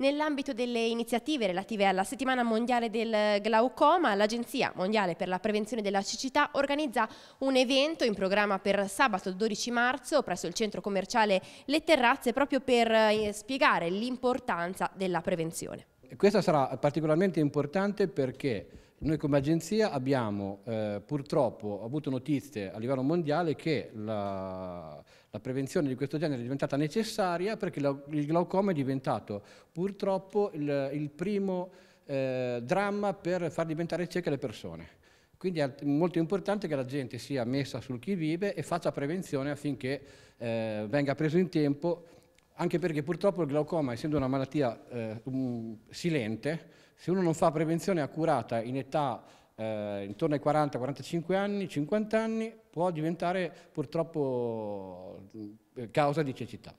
Nell'ambito delle iniziative relative alla settimana mondiale del glaucoma, l'Agenzia Mondiale per la Prevenzione della Cecità organizza un evento in programma per sabato 12 marzo presso il centro commerciale Le Terrazze proprio per eh, spiegare l'importanza della prevenzione. Questa sarà particolarmente importante perché noi come agenzia abbiamo eh, purtroppo avuto notizie a livello mondiale che la, la, prevenzione di questo genere è diventata necessaria perché la, il glaucoma è diventato purtroppo il, il primo eh, dramma per far diventare cieche le persone. Quindi è molto importante che la gente sia messa sul chi vive e faccia prevenzione affinché eh, venga preso in tempo anche perché purtroppo il glaucoma, essendo una malattia eh, um, silente, se uno non fa prevenzione accurata in età eh, intorno ai 40-45 anni, 50 anni, può diventare purtroppo mm, causa di cecità.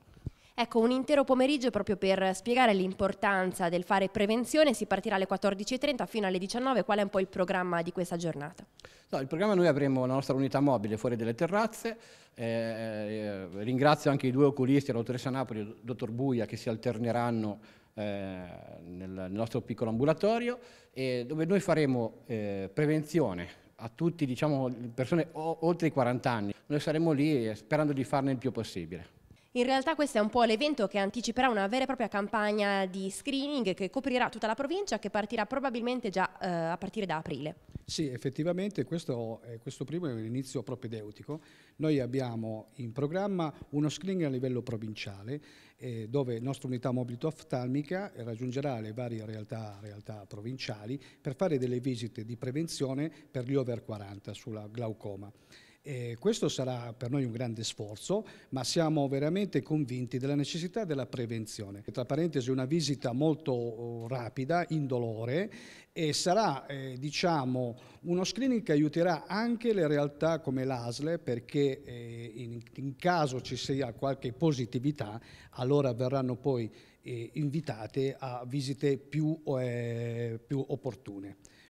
Ecco, un intero pomeriggio proprio per spiegare l'importanza del fare prevenzione, si partirà alle 14.30 fino alle 19, qual è un po' il programma di questa giornata? No, il programma noi avremo la nostra unità mobile fuori delle terrazze, eh, eh ringrazio anche i due oculisti, la dottoressa Napoli e il dottor Buia che si alterneranno eh, nel, nel, nostro piccolo ambulatorio eh, dove noi faremo eh, prevenzione a tutti, diciamo, persone o, oltre i 40 anni. Noi saremo lì eh, sperando di farne il più possibile. In realtà questo è un po' l'evento che anticiperà una vera e propria campagna di screening che coprirà tutta la provincia che partirà probabilmente già eh, a partire da aprile. Sì, effettivamente questo, eh, questo primo è un inizio propedeutico. Noi abbiamo in programma uno screening a livello provinciale eh, dove la nostra unità mobilito oftalmica raggiungerà le varie realtà, realtà provinciali per fare delle visite di prevenzione per gli over 40 sulla glaucoma. E questo sarà per noi un grande sforzo, ma siamo veramente convinti della necessità della prevenzione. Tra parentesi una visita molto oh, rapida, indolore, e sarà eh, diciamo, uno screening che aiuterà anche le realtà come l'ASLE perché eh, in, in, caso ci sia qualche positività allora verranno poi eh, invitate a visite più, eh, più opportune.